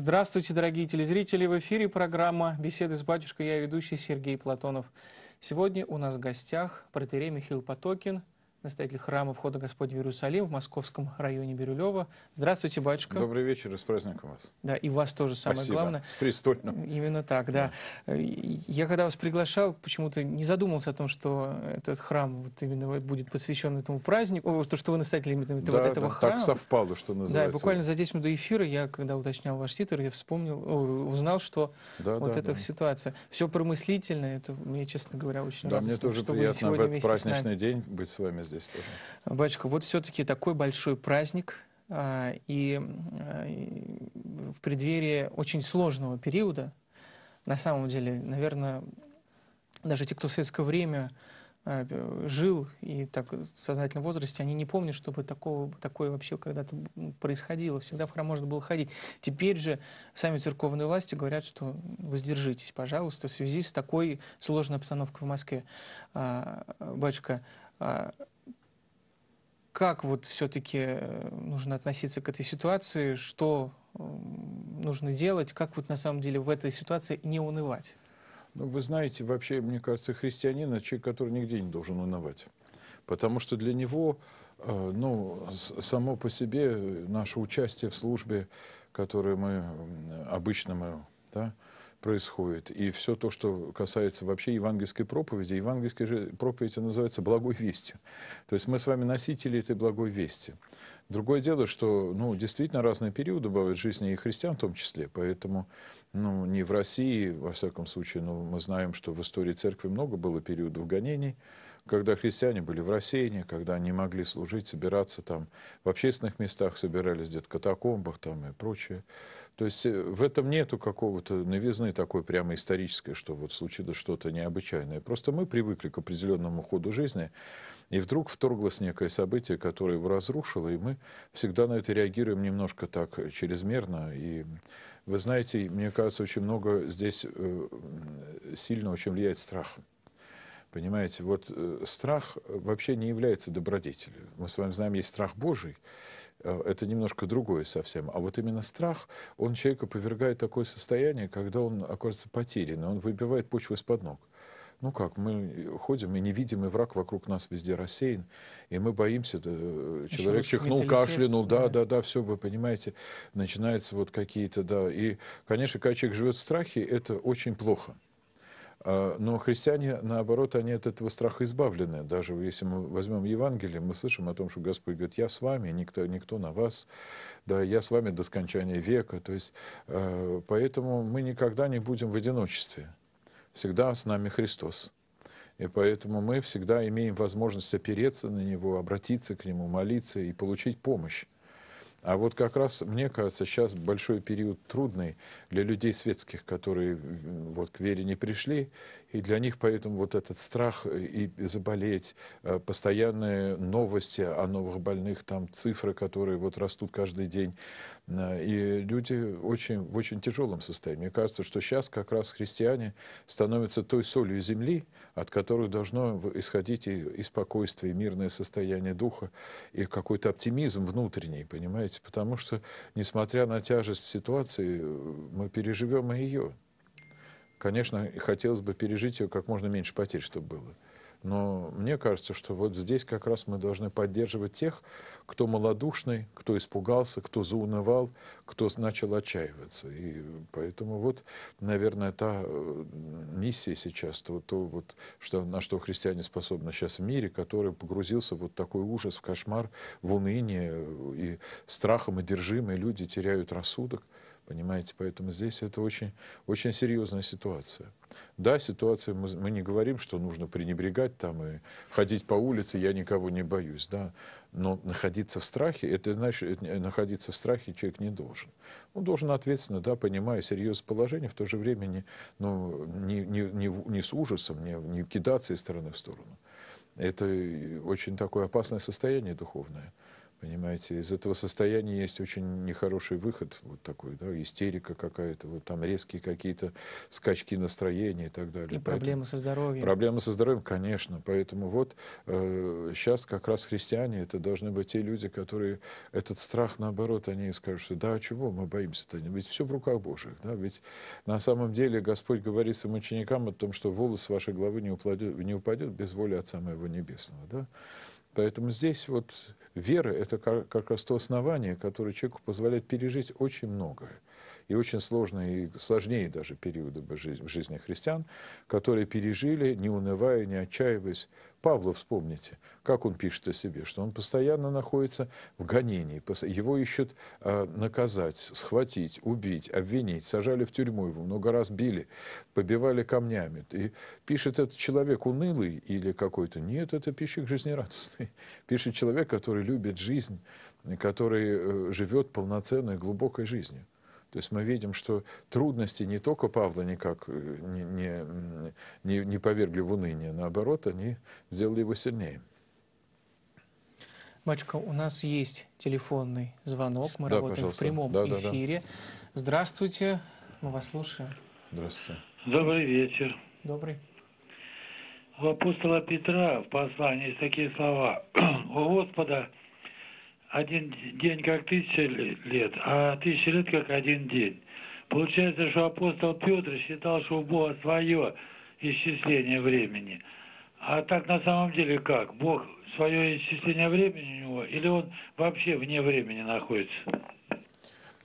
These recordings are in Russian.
Здравствуйте, дорогие телезрители! В эфире программа «Беседы с батюшкой». Я ведущий Сергей Платонов. Сегодня у нас в гостях протерей Михаил Потокин, настоятель храма входа Господь в Иерусалим в московском районе Бирюлева. Здравствуйте, батюшка. Добрый вечер с праздником вас. Да, и вас тоже самое Спасибо. главное. с престольным. Именно так, да. да. Э, я когда вас приглашал, почему-то не задумался о том, что этот храм вот именно будет посвящен этому празднику, то, что вы настоятель именно этого, да, этого да, храма. так совпало, что называется. Да, и буквально за 10 минут до эфира я, когда уточнял ваш титр, я вспомнил, узнал, что да, вот да, эта да. ситуация. Все промыслительно, это мне, честно говоря, очень да, радостно, мне тоже что приятно вы сегодня в этот праздничный день быть с вами здесь тоже. Батюшка, вот все-таки такой большой праздник, а, а, и в преддверии очень сложного периода, на самом деле, наверное, даже те, кто в советское время а, жил и так в сознательном возрасте, они не помнят, чтобы такого, такое вообще когда-то происходило. Всегда в храм можно было ходить. Теперь же сами церковные власти говорят, что воздержитесь, пожалуйста, в связи с такой сложной обстановкой в Москве. А, батюшка, а, как вот все-таки э, нужно относиться к этой ситуации, что нужно делать, как вот на самом деле в этой ситуации не унывать? Ну, вы знаете, вообще, мне кажется, христианин – это человек, который нигде не должен унывать. Потому что для него, э, ну, само по себе наше участие в службе, которое мы обычно мы, да, происходит. И все то, что касается вообще евангельской проповеди, евангельская же проповедь называется благой вестью. То есть мы с вами носители этой благой вести. Другое дело, что ну, действительно разные периоды бывают в жизни и христиан в том числе, поэтому ну, не в России, во всяком случае, но мы знаем, что в истории церкви много было периодов гонений, когда христиане были в рассеянии, когда они могли служить, собираться там в общественных местах, собирались где-то в катакомбах там и прочее. То есть э, в этом нету какого-то новизны такой прямо исторической, что вот случилось что-то необычайное. Просто мы привыкли к определенному ходу жизни, и вдруг вторглось некое событие, которое его разрушило, и мы всегда на это реагируем немножко так чрезмерно. И вы знаете, мне кажется, очень много здесь э, сильно очень влияет страх. Понимаете, вот э, страх э, вообще не является добродетелью. Мы с вами знаем, есть страх Божий, э, это немножко другое совсем. А вот именно страх, он человека повергает такое состояние, когда он окажется потерян, он выбивает почву из-под ног. Ну как, мы ходим и не видим, враг вокруг нас везде рассеян, и мы боимся, да, человек чихнул, кашлянул, да, да, да, да, все, вы понимаете, начинаются вот какие-то, да. И, конечно, когда человек живет в страхе, это очень плохо. А, но христиане, наоборот, они от этого страха избавлены. Даже если мы возьмем Евангелие, мы слышим о том, что Господь говорит, я с вами, никто, никто на вас, да, я с вами до скончания века. То есть, э, поэтому мы никогда не будем в одиночестве. Всегда с нами Христос. И поэтому мы всегда имеем возможность опереться на Него, обратиться к Нему, молиться и получить помощь. А вот как раз, мне кажется, сейчас большой период трудный для людей светских, которые вот к вере не пришли, и для них поэтому вот этот страх э, и заболеть, э, постоянные новости о новых больных, там цифры, которые вот растут каждый день, Э, и люди очень, в очень тяжелом состоянии. Мне кажется, что сейчас как раз христиане становятся той солью земли, от которой должно исходить и, и спокойствие, и мирное состояние духа, и какой-то оптимизм внутренний, понимаете? Потому что, несмотря на тяжесть ситуации, мы переживем и ее. Конечно, хотелось бы пережить ее как можно меньше потерь, чтобы было. Но мне кажется, что вот здесь как раз мы должны поддерживать тех, кто малодушный, кто испугался, кто заунывал, кто начал отчаиваться. И поэтому вот, наверное, та э, миссия сейчас, то, то вот, что, на что христиане способны сейчас в мире, который погрузился в вот такой ужас, в кошмар, в уныние, э, и страхом одержимые люди теряют рассудок. Понимаете, поэтому здесь это очень, очень серьезная ситуация. Да, ситуация, мы, мы не говорим, что нужно пренебрегать, рисковать там и ходить по улице, я никого не боюсь, да. Но находиться в страхе, это значит, э, находиться в страхе человек не должен. Он должен ответственно, да, понимая серьезное положение, в то же время не, ну, не, не, не, не с ужасом, не, не кидаться из стороны в сторону. Это э, очень такое опасное состояние духовное. Понимаете, из этого состояния есть очень нехороший выход, вот такой, да, истерика какая-то, вот там резкие какие-то скачки настроения и так далее. И поэтому, проблемы со здоровьем. Проблемы со здоровьем, конечно. Поэтому вот э, сейчас как раз христиане, это должны быть те люди, которые этот страх, наоборот, они скажут, что да, а чего мы боимся-то? Ведь все в руках Божьих, да, ведь на самом деле Господь говорит своим ученикам о том, что волос вашей головы не упадет, не упадет без воли Отца Моего Небесного, да. Поэтому здесь вот вера – это как раз то основание, которое человеку позволяет пережить очень многое и очень сложные, и сложнее даже периоды в жизни христиан, которые пережили, не унывая, не отчаиваясь. Павла вспомните, как он пишет о себе, что он постоянно находится в гонении, его ищут а, наказать, схватить, убить, обвинить, сажали в тюрьму, его много раз били, побивали камнями. И пишет этот человек унылый или какой-то, нет, это пишет жизнерадостный. Пишет человек, который любит жизнь, который э, живет полноценной, глубокой жизнью. То есть мы видим, что трудности не только Павла никак э, не, не, не, не повергли в уныние, наоборот, они сделали его сильнее. Батюшка, у нас есть телефонный звонок, мы да, работаем пожалуйста. в прямом да, эфире. Да, да. Здравствуйте, мы вас слушаем. Здравствуйте. Добрый вечер. Добрый. У апостола Петра в послании есть такие слова. «У Господа один день как тысяча лет, а тысяча лет как один день. Получается, что апостол Петр считал, что у Бога свое исчисление времени. А так на самом деле как? Бог свое исчисление времени у него или он вообще вне времени находится?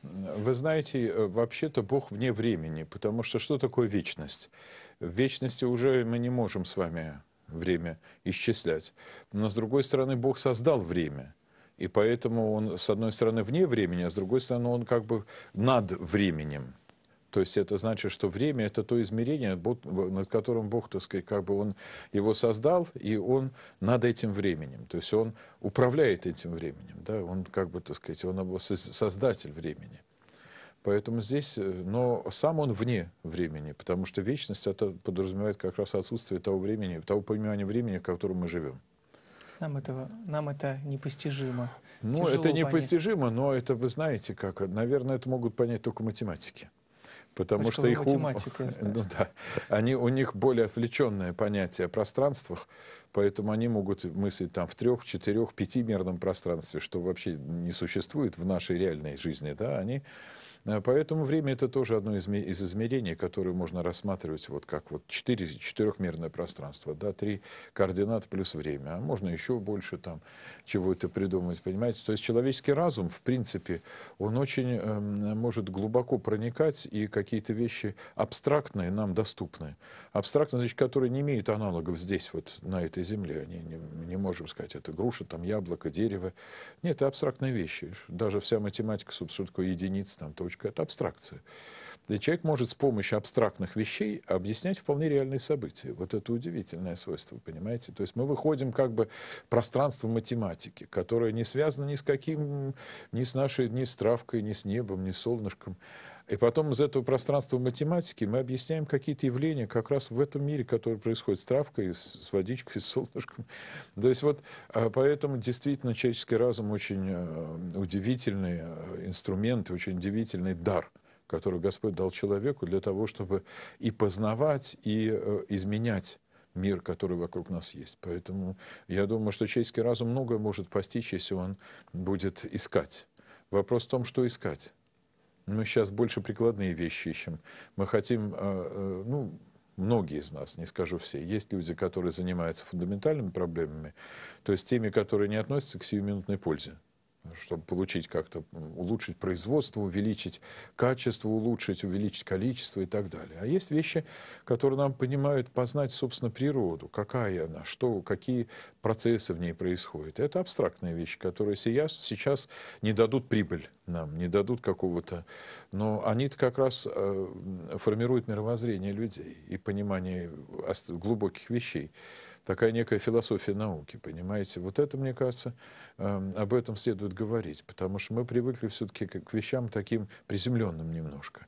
Вы знаете, э, вообще-то Бог вне времени, потому что что такое вечность? В вечности уже мы не можем с вами время исчислять. Но с другой стороны, Бог создал время – и поэтому он, с одной стороны, вне времени, а с другой стороны, он как бы над временем. То есть это значит, что время – это то измерение, над которым Бог, так сказать, как бы он его создал, и он над этим временем. То есть он управляет этим временем, да? он как бы, так сказать, он его создатель времени. Поэтому здесь, э, но сам он вне времени, потому что вечность это подразумевает как раз отсутствие того времени, того понимания времени, в котором мы живем. Нам, этого, нам это непостижимо. Ну, Тяжело это непостижимо, но это вы знаете как. Наверное, это могут понять только математики. Потому Почковая что их ум... ну, да. они, у них более отвлеченное понятие о пространствах, поэтому они могут мыслить там в трех, четырех, пятимерном пространстве, что вообще не существует в нашей реальной жизни. Да? Они а поэтому время это тоже одно из, из измерений, которое можно рассматривать вот как вот четыре четырехмерное пространство, да, три координаты плюс время. А можно еще больше там чего-то придумать, понимаете? То есть человеческий разум, в принципе, он очень э, может глубоко проникать и какие-то вещи абстрактные нам доступны. Абстрактные, значит, которые не имеют аналогов здесь, вот на этой земле. Они не, не можем сказать, это груша, там яблоко, дерево. Нет, это абстрактные вещи. Даже вся математика, что такое единиц, там, точка секундочку, это абстракция. И человек может с помощью абстрактных вещей объяснять вполне реальные события. Вот это удивительное свойство, понимаете? То есть мы выходим как бы в пространство математики, которое не связано ни с каким, ни с нашей, ни с травкой, ни с небом, ни с солнышком. И потом из этого пространства математики мы объясняем какие-то явления как раз в этом мире, который происходит с травкой, с водичкой, с солнышком. То есть вот а, поэтому действительно человеческий разум очень э, удивительный э, инструмент, очень удивительный дар который Господь дал человеку для того, чтобы и познавать, и э, изменять мир, который вокруг нас есть. Поэтому я думаю, что человеческий разум многое может постичь, если он будет искать. Вопрос в том, что искать. Мы сейчас больше прикладные вещи ищем. Мы хотим, э, э, ну, многие из нас, не скажу все, есть люди, которые занимаются фундаментальными проблемами, то есть теми, которые не относятся к сиюминутной пользе чтобы получить как-то, улучшить производство, увеличить качество, улучшить, увеличить количество и так далее. А есть вещи, которые нам понимают познать, собственно, природу, какая она, что, какие процессы в ней происходят. Это абстрактные вещи, которые сейчас, сейчас не дадут прибыль нам, не дадут какого-то... Но они как раз э, формируют мировоззрение людей и понимание глубоких вещей такая некая философия науки, понимаете? Вот это, мне кажется, эм, об этом следует говорить, потому что мы привыкли все-таки к вещам таким приземленным немножко.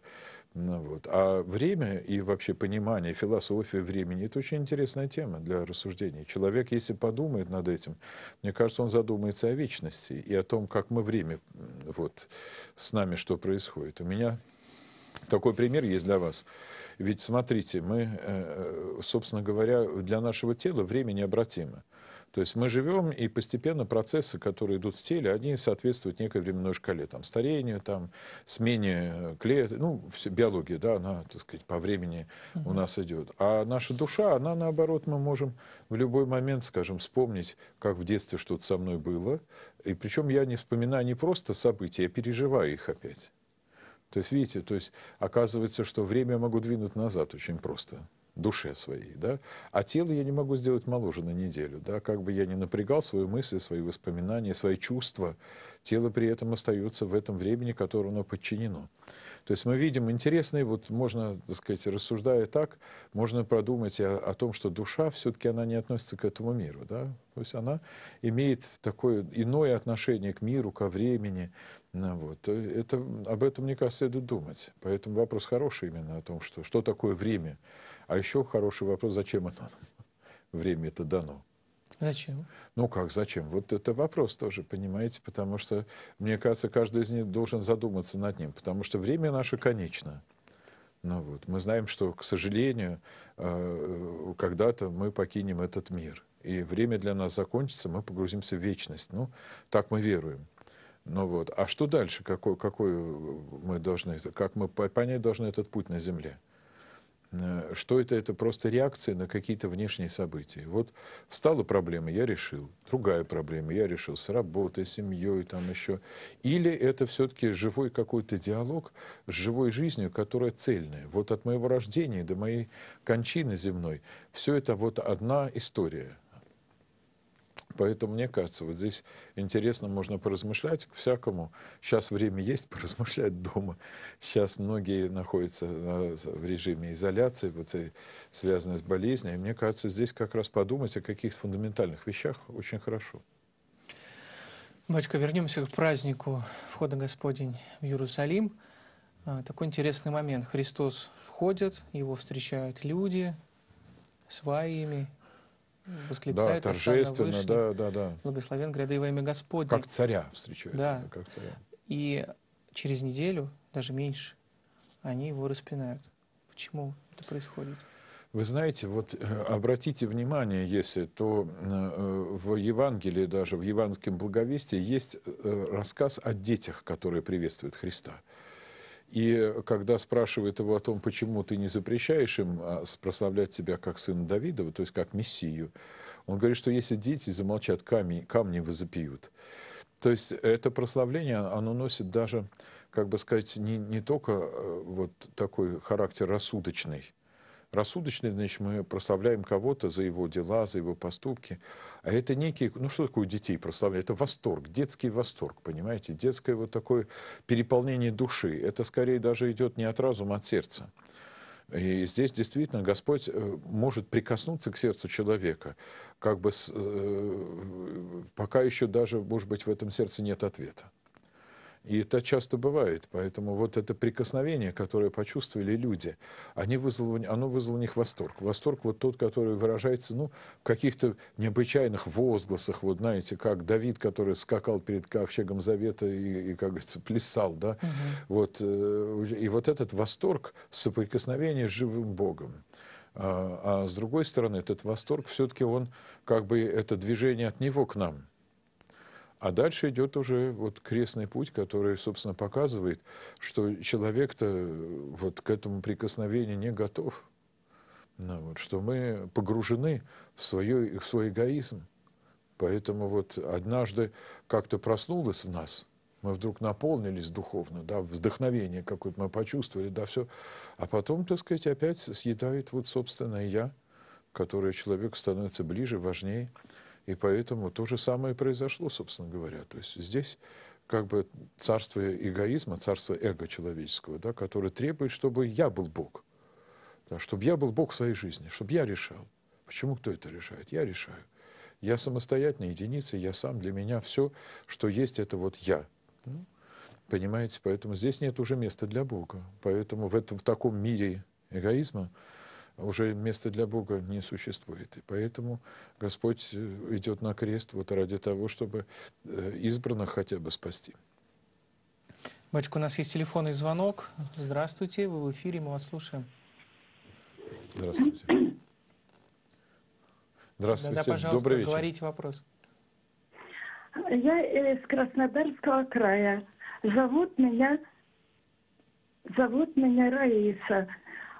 Ну, вот. А время и вообще понимание, философия времени – это очень интересная тема для рассуждений. Человек, если подумает над этим, мне кажется, он задумается о вечности и о том, как мы время, вот, с нами что происходит. У меня такой пример есть для вас. Ведь смотрите, мы, э, собственно говоря, для нашего тела время необратимо. То есть мы живем, и постепенно процессы, которые идут в теле, они соответствуют некой временной шкале. Там старению, там смене э, клеток, ну, все, биология, да, она, так сказать, по времени у нас идет. А наша душа, она, наоборот, мы можем в любой момент, скажем, вспомнить, как в детстве что-то со мной было. И причем я не вспоминаю не просто события, я переживаю их опять. То есть, видите, то есть, оказывается, что время я могу двинуть назад очень просто душе своей, да, а тело я не могу сделать моложе на неделю, да, как бы я ни напрягал свои мысли, свои воспоминания, свои чувства, тело при этом остается в этом времени, которому оно подчинено. То есть мы видим интересные, вот можно, так сказать, рассуждая так, можно продумать о, о том, что душа все-таки она не относится к этому миру, да? То есть она имеет такое иное отношение к миру, ко времени. Ну вот. Э, это, об этом, мне кажется, следует думать. Поэтому вопрос хороший именно о том, что, что такое время. А еще хороший вопрос, зачем оно? Время это дано. Зачем? Ну как зачем? Вот это вопрос тоже, понимаете, потому что, мне кажется, каждый из них должен задуматься над ним, потому что время наше конечно. Ну вот, мы знаем, что, к сожалению, э, э, когда-то мы покинем этот мир. И время для нас закончится, мы погрузимся в вечность. Ну, так мы веруем. Ну вот, а что дальше? Какой, какой мы должны, как мы понять должны этот путь на Земле? Э, что это, это просто реакция на какие-то внешние события. Вот встала проблема, я решил. Другая проблема, я решил с работой, с семьей, там еще. Или это все-таки живой какой-то диалог с живой жизнью, которая цельная. Вот от моего рождения до моей кончины земной все это вот одна история. Поэтому, мне кажется, вот здесь интересно можно поразмышлять к всякому. Сейчас время есть поразмышлять дома. Сейчас многие находятся э, в режиме изоляции, вот, связанной с болезнью. И мне кажется, здесь как раз подумать о каких-то фундаментальных вещах очень хорошо. Батюшка, вернемся к празднику входа Господень в Иерусалим. А, такой интересный момент. Христос входит, его встречают люди, сваями, восклицает да, торжественно, вышли, да, да, да. Благословен гряды во имя Господне. Как царя встречают. Да. как царя. И через неделю, даже меньше, они его распинают. Почему это происходит? Вы знаете, вот э, обратите внимание, если то э, в Евангелии, даже в евангельском благовестии есть э, рассказ о детях, которые приветствуют Христа. И когда спрашивает его о том, почему ты не запрещаешь им а, прославлять тебя как сына Давидова, то есть как мессию, он говорит, что если дети замолчат, камни, камни возопьют. То есть это прославление, оно носит даже, как бы сказать, не, не только э, вот такой характер рассудочный, Рассудочный, значит, мы прославляем кого-то за его дела, за его поступки. А это некий, ну что такое детей прославлять? Это восторг, детский восторг, понимаете? Детское вот такое переполнение души. Это скорее даже идет не от разума, а от сердца. И здесь действительно Господь э, может прикоснуться к сердцу человека, как бы с, э, пока еще даже, может быть, в этом сердце нет ответа. И это часто бывает. Поэтому вот это прикосновение, которое почувствовали люди, они вызвало, оно вызвало у них восторг. Восторг вот тот, который выражается ну, в каких-то необычайных возгласах. Вот знаете, как Давид, который скакал перед ковчегом Завета и, и как говорится, плясал. Да? Угу. Вот, э, и вот этот восторг соприкосновения с живым Богом. А, а с другой стороны, этот восторг все-таки он как бы это движение от него к нам. А дальше идет уже вот крестный путь, который, собственно, показывает, что человек-то э, вот к этому прикосновению не готов. Ну, вот, что мы погружены в, свое, в свой эгоизм. Поэтому вот однажды как-то проснулось в нас, мы вдруг наполнились духовно, да, вдохновение какое-то мы почувствовали, да, все. А потом, так сказать, опять съедает вот собственное «я», которое человек становится ближе, важнее. И поэтому то же самое произошло, собственно говоря. То есть здесь как бы царство эгоизма, царство эго человеческого, да, которое требует, чтобы я был Бог. Да, чтобы я был Бог в своей жизни, чтобы я решал. Почему кто это решает? Я решаю. Я самостоятельная единица, я сам, для меня все, что есть, это вот я. Ну, понимаете? Поэтому здесь нет уже места для Бога. Поэтому в, этом, в таком мире эгоизма уже места для Бога не существует. И поэтому Господь э, идет на крест вот ради того, чтобы э, избранных хотя бы спасти. Батюшка, у нас есть телефонный звонок. Здравствуйте, вы в эфире, мы вас слушаем. Здравствуйте. Здравствуйте, да, да, пожалуйста, добрый вечер. говорите вопрос. Я из Краснодарского края. Зовут меня, зовут меня Раиса.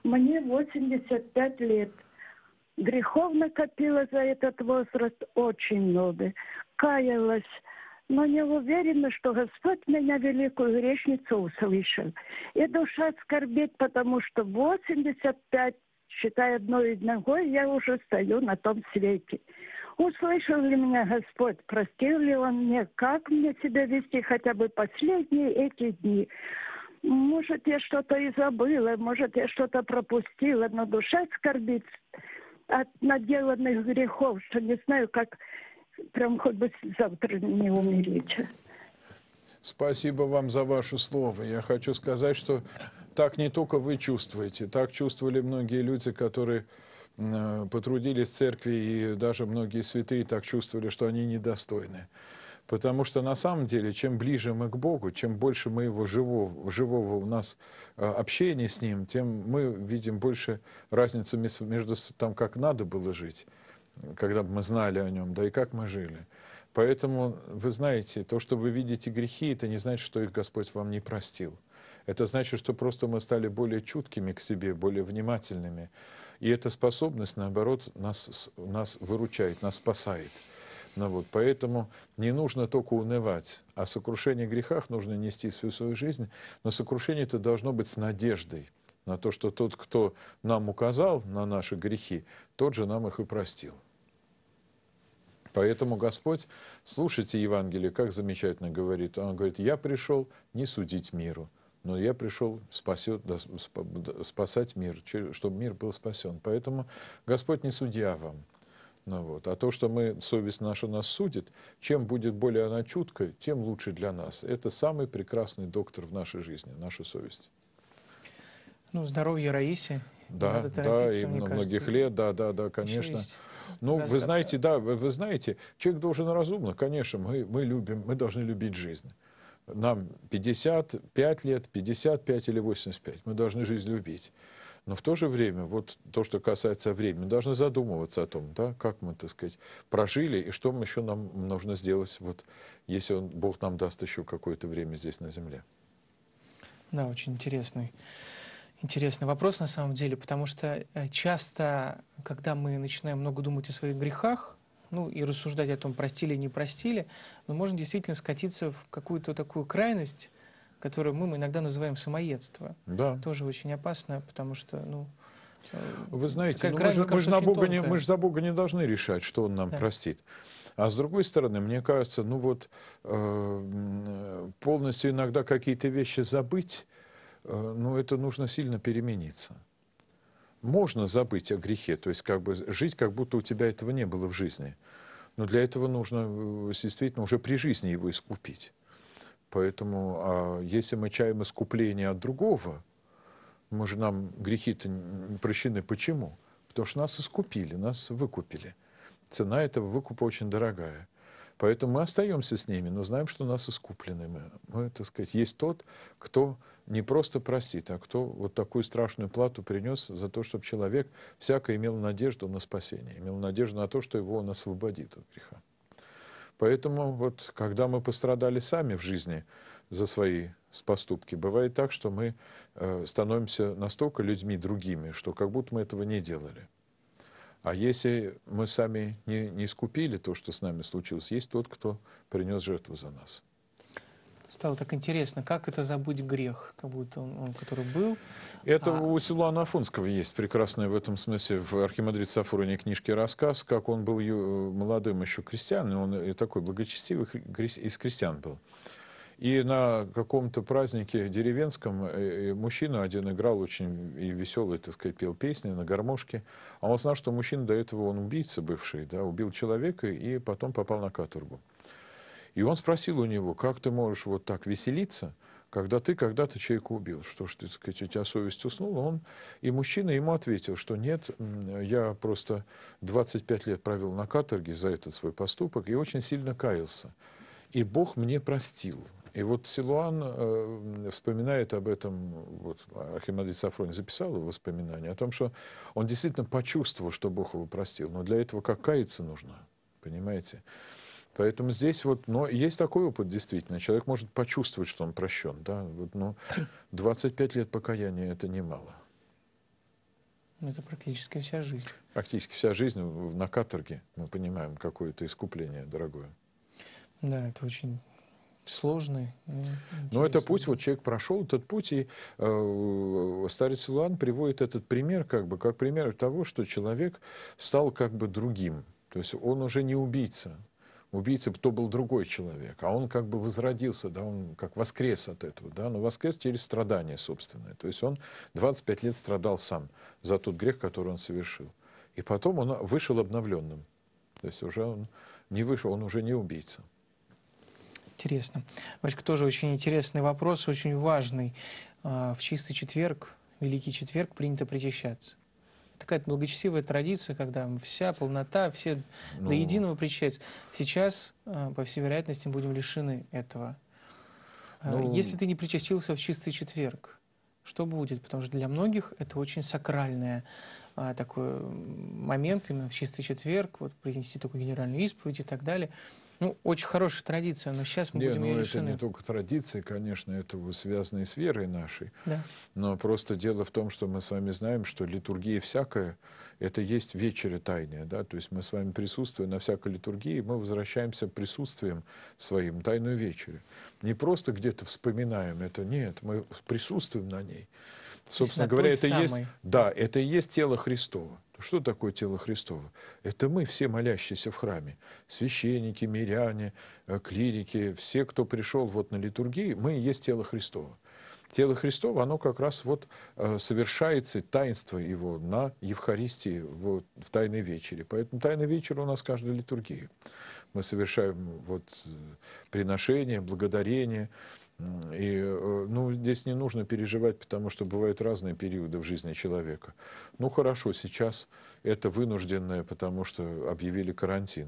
Мне 85 лет. Грехов накопила за этот возраст очень много. Каялась, но не уверена, что Господь меня, великую грешницу, услышал. И душа скорбит, потому что 85, считая одной ногой, я уже стою на том свете. Услышал ли меня Господь, простил ли Он мне, как мне себя вести хотя бы последние эти дни. Может, я что-то и забыла, может, я что-то пропустила, но душа скорбит от наделанных грехов, что не знаю, как прям хоть бы завтра не умереть. Спасибо вам за ваше слово. Я хочу сказать, что так не только вы чувствуете, так чувствовали многие люди, которые э, потрудились в церкви, и даже многие святые так чувствовали, что они недостойны. Потому что на самом деле, чем ближе мы к Богу, чем больше мы его живого, живого у нас э, общения с Ним, тем мы видим больше разницу между там, как надо было жить, когда бы мы знали о Нем, да и как мы жили. Поэтому, вы знаете, то, что вы видите грехи, это не значит, что их Господь вам не простил. Это значит, что просто мы стали более чуткими к себе, более внимательными. И эта способность, наоборот, нас, нас выручает, нас спасает. Ну, вот, поэтому не нужно только унывать, а сокрушение грехах нужно нести всю свою жизнь, но сокрушение это должно быть с надеждой на то, что тот, кто нам указал на наши грехи, тот же нам их и простил. Поэтому Господь, слушайте Евангелие, как замечательно говорит. Он говорит, я пришел не судить миру, но я пришел спасет, да, спасать мир, чтобы мир был спасен. Поэтому Господь не судья вам. Ну, вот. А то, что мы, совесть наша нас судит, чем будет более она чуткой, тем лучше для нас. Это самый прекрасный доктор в нашей жизни, наша совесть. Ну, здоровье Раисе. Да, да, и на многих кажется. лет, да, да, да, конечно. Ну, Раз вы знаете, да, вы, вы знаете, человек должен разумно, конечно, мы, мы любим, мы должны любить жизнь нам 55 лет, 55 или 85. Мы должны жизнь любить. Но в то же время, вот то, что касается времени, должны задумываться о том, да, как мы, так сказать, прожили и что еще нам нужно сделать, вот, если он, Бог нам даст еще какое-то время здесь на земле. Да, очень интересный, интересный вопрос на самом деле, потому что э, часто, когда мы начинаем много думать о своих грехах, ну и рассуждать о том, простили или не простили, но можно действительно скатиться в какую-то такую крайность, которое мы иногда называем самоедство. Да. Тоже очень опасно, потому что, ну, э, вы знаете, ну, мы, же, мы, же на Бога не, мы же за Бога не должны решать, что Он нам да. простит. А с другой стороны, мне кажется, ну вот э, полностью иногда какие-то вещи забыть, э, ну это нужно сильно перемениться. Можно забыть о грехе, то есть как бы жить, как будто у тебя этого не было в жизни. Но для этого нужно э, действительно уже при жизни его искупить. Поэтому, а если мы чаем искупление от другого, мы же нам грехи-то прощены. Почему? Потому что нас искупили, нас выкупили. Цена этого выкупа очень дорогая. Поэтому мы остаемся с ними, но знаем, что нас искуплены мы. Мы, так сказать, есть тот, кто не просто простит, а кто вот такую страшную плату принес за то, чтобы человек всяко имел надежду на спасение, имел надежду на то, что его он освободит от греха. Поэтому вот когда мы пострадали сами в жизни за свои поступки, бывает так, что мы э, становимся настолько людьми другими, что как будто мы этого не делали. А если мы сами не, не искупили то, что с нами случилось, есть тот, кто принес жертву за нас стало так интересно, как это забыть грех, как будто он, он который был. Это а... у Силуана Афонского есть прекрасная в этом смысле в Архимандрит Сафроне книжке рассказ, как он был молодым еще крестьяном, он и такой благочестивый из крестьян был. И на каком-то празднике деревенском э, э, мужчина один играл очень и веселый, так сказать, пел песни на гармошке. А он знал, что мужчина до этого, он убийца бывший, да, убил человека и потом попал на каторгу. И он спросил у него, как ты можешь вот так веселиться, когда ты когда-то человека убил, что ж ты, сказать, у тебя совесть уснула, он, и мужчина ему ответил, что нет, я просто 25 лет провел на каторге за этот свой поступок и очень сильно каялся. И Бог мне простил. И вот Силуан э, вспоминает об этом, вот Архимандрит Сафрони записал его воспоминания, о том, что он действительно почувствовал, что Бог его простил, но для этого как каяться нужно, понимаете? Понимаете? Поэтому здесь вот, но есть такой опыт действительно. Человек может почувствовать, что он прощен, да. Вот, но 25 лет покаяния это немало. Ну, это практически вся жизнь. Практически вся жизнь на каторге. Мы понимаем, какое то искупление, дорогое. Да, это очень сложный. Но это путь, вот человек прошел этот путь, и э, старец Луан приводит этот пример, как бы, как пример того, что человек стал как бы другим. То есть он уже не убийца, убийца то был другой человек, а он как бы возродился, да, он как воскрес от этого, да, но воскрес через страдания собственное. То есть он 25 лет страдал сам за тот грех, который он совершил. И потом он вышел обновленным. То есть уже он не вышел, он уже не убийца. Интересно. Вачка, тоже очень интересный вопрос, очень важный. А, в чистый четверг, Великий четверг принято причащаться такая благочестивая традиция, когда вся полнота, все ну... до единого причастия. Сейчас, э, по всей вероятности, будем лишены этого. Э, ну... Если ты не причастился в чистый четверг, что будет? Потому что для многих это очень сакральное а, такой момент, именно в чистый четверг, вот принести такую генеральную исповедь и так далее. Ну, очень хорошая традиция, но сейчас мы не, будем ну, ее это не только традиция, конечно, это связано и с верой нашей. Да. Но просто дело в том, что мы с вами знаем, что литургия всякая, это есть вечеря тайная, да, то есть мы с вами присутствуем на всякой литургии, мы возвращаемся присутствием своим, тайную вечерю. Не просто где-то вспоминаем это, нет, мы присутствуем на ней. Собственно на говоря, это самой. есть, да, это и есть тело Христово. Что такое тело Христово? Это мы, все молящиеся в храме. Священники, миряне, э, клирики, все, кто пришел вот на литургии, мы и есть тело Христово. Тело Христово, оно как раз вот э, совершается, таинство его на Евхаристии, вот, в Тайной вечере. Поэтому Тайный вечер у нас каждая литургия. Мы совершаем вот э, приношение, благодарение, и э, ну, здесь не нужно переживать, потому что бывают разные периоды в жизни человека. Ну хорошо, сейчас это вынужденное, потому что объявили карантин.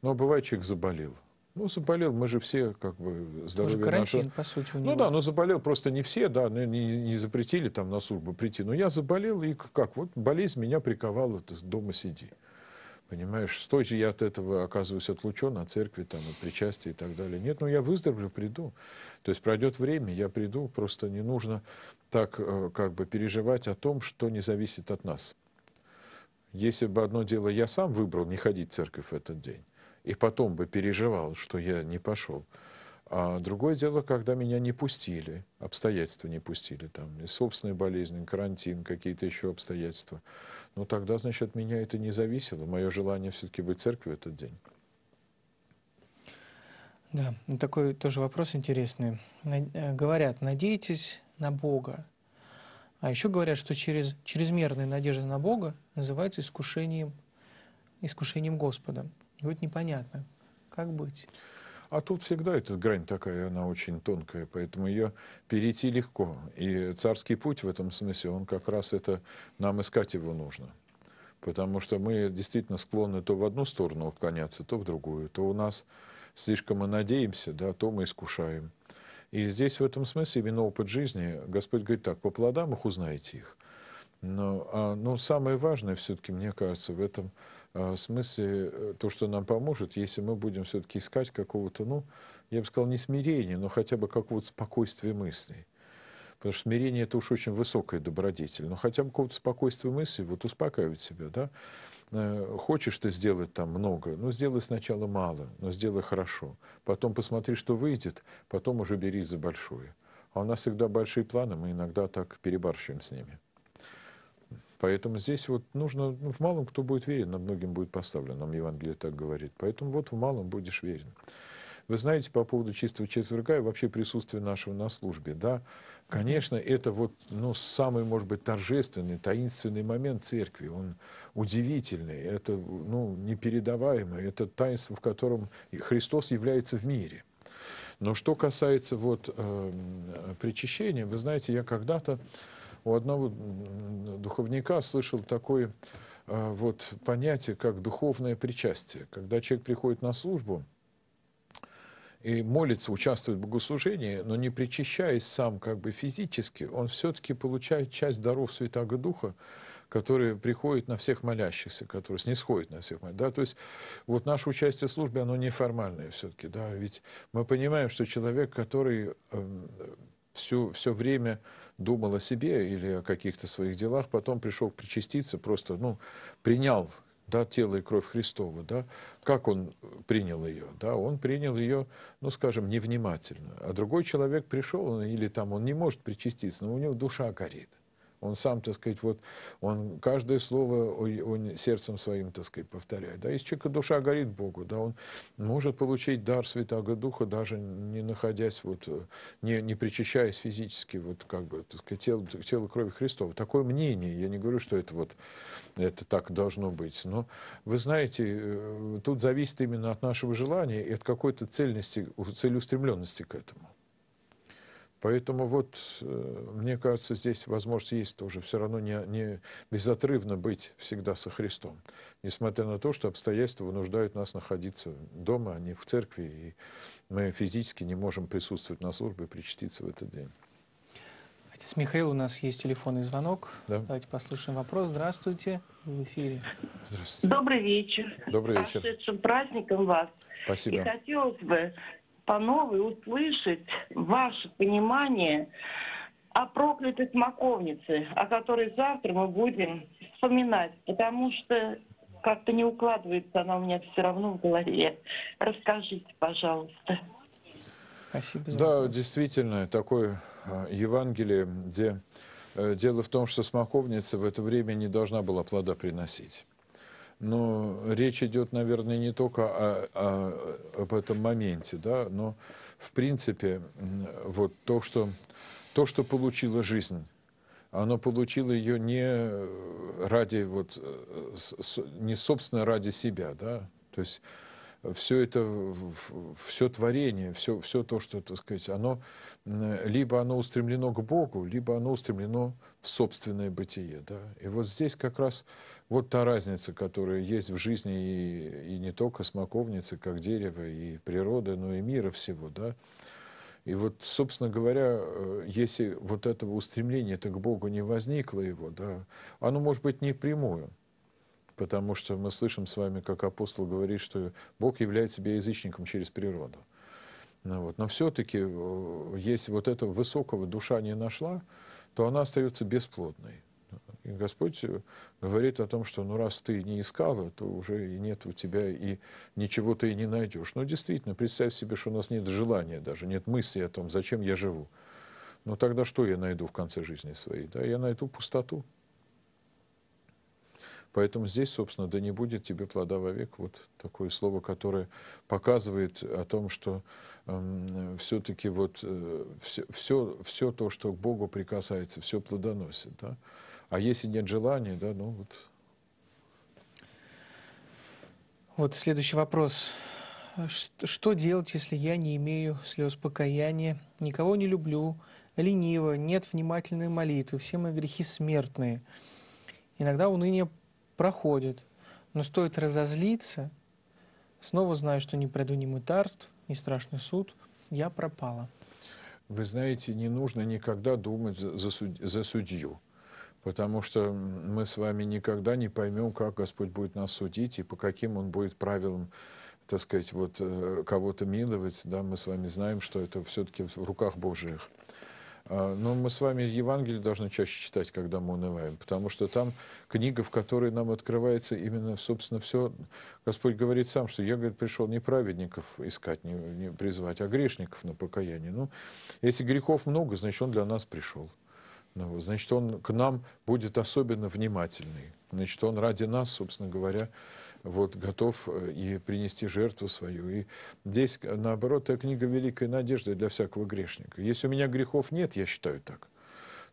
Но ну, а бывает, человек заболел. Ну, заболел, мы же все, как бы, здоровье Тоже карантин, наше... по сути, у ну него. Ну да, но заболел просто не все, да, ну, не, не запретили там на службу прийти. Но я заболел, и как, вот болезнь меня приковала, дома сиди. Понимаешь, что же я от этого оказываюсь отлучен от церкви, там, от причастия и так далее. Нет, ну я выздоровлю, приду. То есть пройдет время, я приду, просто не нужно так э, как бы переживать о том, что не зависит от нас. Если бы одно дело я сам выбрал не ходить в церковь в этот день, и потом бы переживал, что я не пошел, а другое дело, когда меня не пустили, обстоятельства не пустили, там, и собственная болезнь, карантин, какие-то еще обстоятельства. Но тогда, значит, от меня это не зависело. Мое желание все-таки быть в церкви в этот день. Да, ну, такой тоже вопрос интересный. Э, говорят, надейтесь на Бога. А еще говорят, что через чрезмерная надежда на Бога называется искушением, искушением Господа. И вот непонятно, как быть. А тут всегда эта грань такая, она очень тонкая, поэтому ее перейти легко. И царский путь в этом смысле, он как раз это, нам искать его нужно. Потому что мы действительно склонны то в одну сторону отклоняться, то в другую. То у нас слишком мы надеемся, да, то мы искушаем. И здесь в этом смысле именно опыт жизни, Господь говорит так, по плодам их узнаете их. Но, а, ну, самое важное все-таки, мне кажется, в этом а, смысле, э, то, что нам поможет, если мы будем все-таки искать какого-то, ну, я бы сказал, не смирения, но хотя бы какого-то спокойствия мыслей. Потому что смирение – это уж очень высокая добродетель. Но хотя бы какого-то спокойствия мысли, вот успокаивать себя, да. Э, хочешь ты сделать там много, ну, сделай сначала мало, но сделай хорошо. Потом посмотри, что выйдет, потом уже берись за большое. А у нас всегда большие планы, мы иногда так перебарщиваем с ними. Поэтому здесь вот нужно, ну, в малом кто будет верен, на многим будет поставлен, нам Евангелие так говорит. Поэтому вот в малом будешь верен. Вы знаете, по поводу чистого четверга и вообще присутствия нашего на службе, да, конечно, это вот, ну, самый, может быть, торжественный, таинственный момент церкви, он удивительный, это, ну, непередаваемое. это таинство, в котором Христос является в мире. Но что касается вот э, причащения, вы знаете, я когда-то у одного духовника слышал такое э, вот понятие, как духовное причастие. Когда человек приходит на службу и молится, участвует в богослужении, но не причащаясь сам как бы физически, он все-таки получает часть даров Святого Духа, которые приходят на всех молящихся, которые снисходят на всех молящихся. Да? То есть вот наше участие в службе, оно неформальное все-таки. Да? Ведь мы понимаем, что человек, который эм, все, все время думал о себе или о каких-то своих делах, потом пришел причаститься, просто, ну, принял, да, тело и кровь Христова, да, как он э, принял ее, да, он принял ее, ну, скажем, невнимательно, а другой человек пришел, ну, или там он не может причаститься, но у него душа горит, он сам, так сказать, вот, он каждое слово он сердцем своим, так сказать, повторяет. Да, если человека душа горит Богу, да, он может получить дар Святого Духа, даже не находясь, вот, э, не, не причащаясь физически, вот, как бы, так сказать, тело, тело крови Христова. Такое мнение, я не говорю, что это вот, это так должно быть, но, вы знаете, э, тут зависит именно от нашего желания и от какой-то цельности, целеустремленности к этому. Поэтому вот, э, мне кажется, здесь возможность есть тоже все равно не, не безотрывно быть всегда со Христом. Несмотря на то, что обстоятельства вынуждают нас находиться дома, а не в церкви, и мы физически не можем присутствовать на службе и причаститься в этот день. Отец Михаил, у нас есть телефонный звонок. Да. Давайте послушаем вопрос. Здравствуйте, в эфире. Здравствуйте. Добрый вечер. Добрый вечер. С праздником вас. Спасибо. И хотелось бы по новой услышать ваше понимание о проклятой смоковнице, о которой завтра мы будем вспоминать, потому что как-то не укладывается она у меня все равно в голове. Расскажите, пожалуйста. Спасибо. За да, действительно, такое а, Евангелие, где э, дело в том, что смоковница в это время не должна была плода приносить. Но речь идет, наверное, не только о, о, об этом моменте, да, но в принципе вот то, что, то, что получила жизнь, оно получило ее не ради вот, э, не собственно ради себя, да, то есть все это, все творение, все, все то, что, так сказать, оно, либо оно устремлено к Богу, либо оно устремлено в собственное бытие, да. И вот здесь как раз вот та разница, которая есть в жизни и, и не только смоковницы, как дерево, и природы, но и мира всего, да. И вот, собственно говоря, э, если вот этого устремления-то к Богу не возникло его, да, оно может быть не прямую, потому что мы слышим с вами, как апостол говорит, что Бог является себя язычником через природу. Ну, вот. Но все-таки, э, если вот этого высокого душа не нашла, то она остается бесплодной. И Господь э, говорит о том, что ну раз ты не искала, то уже и нет у тебя, и ничего ты и не найдешь. ну, действительно, представь себе, что у нас нет желания даже, нет мысли о том, зачем я живу. Ну тогда что я найду в конце жизни своей? Да, я найду пустоту. Поэтому здесь, собственно, да не будет тебе плода вовек. Вот такое слово, которое показывает о том, что э, эм, все-таки вот э, все, все, все то, что к Богу прикасается, все плодоносит. Да? А если нет желания, да, ну вот... Вот следующий вопрос. Что делать, если я не имею слез покаяния, никого не люблю, лениво, нет внимательной молитвы, все мои грехи смертные? Иногда уныние проходит. Но стоит разозлиться, снова знаю, что не пройду ни мытарств, ни страшный суд, я пропала. Вы знаете, не нужно никогда думать за, за, суд, за судью, потому что мы с вами никогда не поймем, как Господь будет нас судить и по каким Он будет правилам так сказать, вот э, кого-то миловать, да, мы с вами знаем, что это все-таки в руках Божьих. А, Но ну, мы с вами Евангелие должны чаще читать, когда мы унываем, потому что там книга, в которой нам открывается именно, собственно, все. Господь говорит сам, что я, говорит, пришел не праведников искать, не, не призвать, а грешников на покаяние. Ну, если грехов много, значит, он для нас пришел. Ну, значит, он к нам будет особенно внимательный. Значит, он ради нас, собственно говоря, вот, готов э, и принести жертву свою. И здесь, э, наоборот, эта книга «Великая надежда» для всякого грешника. Если у меня грехов нет, я считаю так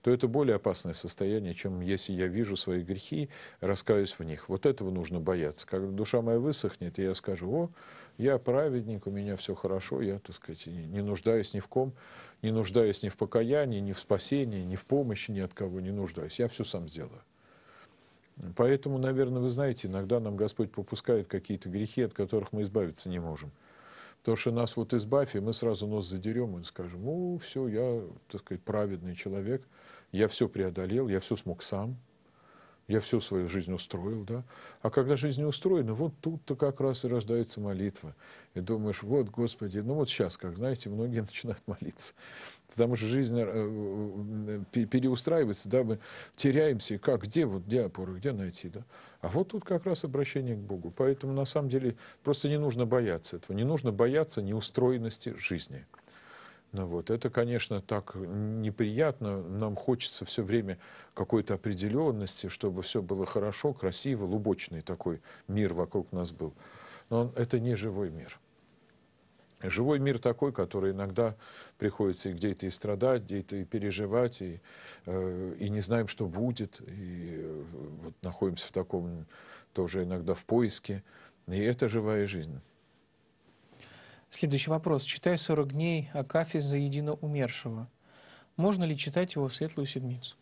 то это более опасное состояние, чем если я вижу свои грехи, раскаюсь в них. Вот этого нужно бояться. Когда душа моя высохнет, и я скажу, о, я праведник, у меня все хорошо, я, так сказать, не нуждаюсь ни в ком, не нуждаюсь ни в покаянии, ни в спасении, ни в помощи ни от кого, не нуждаюсь. Я все сам сделаю. Поэтому, наверное, вы знаете, иногда нам Господь попускает какие-то грехи, от которых мы избавиться не можем. То, что нас вот избавь, и мы сразу нос задерем и скажем, ну, все, я, так сказать, праведный человек, я все преодолел, я все смог сам. Я всю свою жизнь устроил, да. А когда жизнь не устроена, вот тут-то как раз и рождается молитва. И думаешь, вот, Господи, ну вот сейчас, как знаете, многие начинают молиться. Потому что жизнь э, э, э, переустраивается, да, мы теряемся, и как, где, вот, где опоры, где найти, да. А вот тут как раз обращение к Богу. Поэтому, на самом деле, просто не нужно бояться этого. Не нужно бояться неустроенности жизни. Ну вот, это, конечно, так неприятно. Нам хочется все время какой-то определенности, чтобы все было хорошо, красиво, лубочный такой мир вокруг нас был. Но он, это не живой мир. Живой мир такой, который иногда приходится и где-то и страдать, где-то и переживать, и, э, и не знаем, что будет, и э, вот находимся в таком тоже иногда в поиске. И это живая жизнь. Следующий вопрос. Читаю 40 дней Акафи за едино умершего. Можно ли читать его в Светлую Седмицу?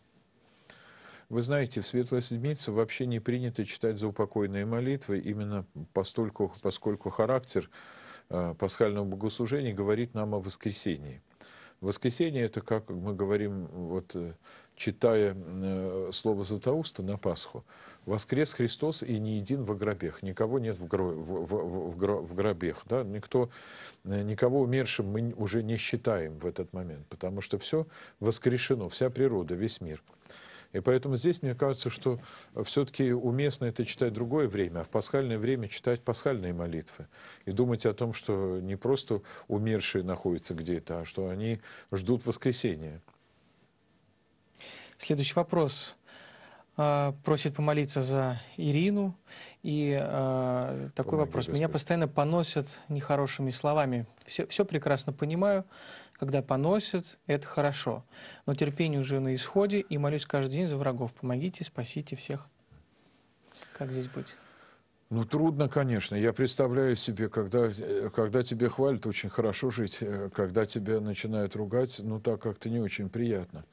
Вы знаете, в Светлую Седмицу вообще не принято читать за заупокойные молитвы, именно постольку, поскольку характер э, пасхального богослужения говорит нам о воскресении. Воскресение – это, как мы говорим, вот, э, читая э, слово Златоуста на Пасху, «Воскрес Христос и не един в гробех». Никого нет в, гро... в, в, в, в гробех. Да? Никто, э, никого умершим мы уже не считаем в этот момент, потому что все воскрешено, вся природа, весь мир – и поэтому здесь, мне кажется, что э, все-таки уместно это читать другое время, а в пасхальное время читать пасхальные молитвы. И думать о том, что не просто умершие находятся где-то, а что они ждут воскресения. Следующий вопрос а, просит помолиться за Ирину. И э, такой Помоги, вопрос. Господь. Меня постоянно поносят нехорошими словами. Все, все прекрасно понимаю, когда поносят, это хорошо. Но терпение уже на исходе, и молюсь каждый день за врагов. Помогите, спасите всех. Как здесь быть? Ну, трудно, конечно. Я представляю себе, когда, когда тебе хвалят, очень хорошо жить. Э, когда тебя начинают ругать, ну, так как-то не очень приятно.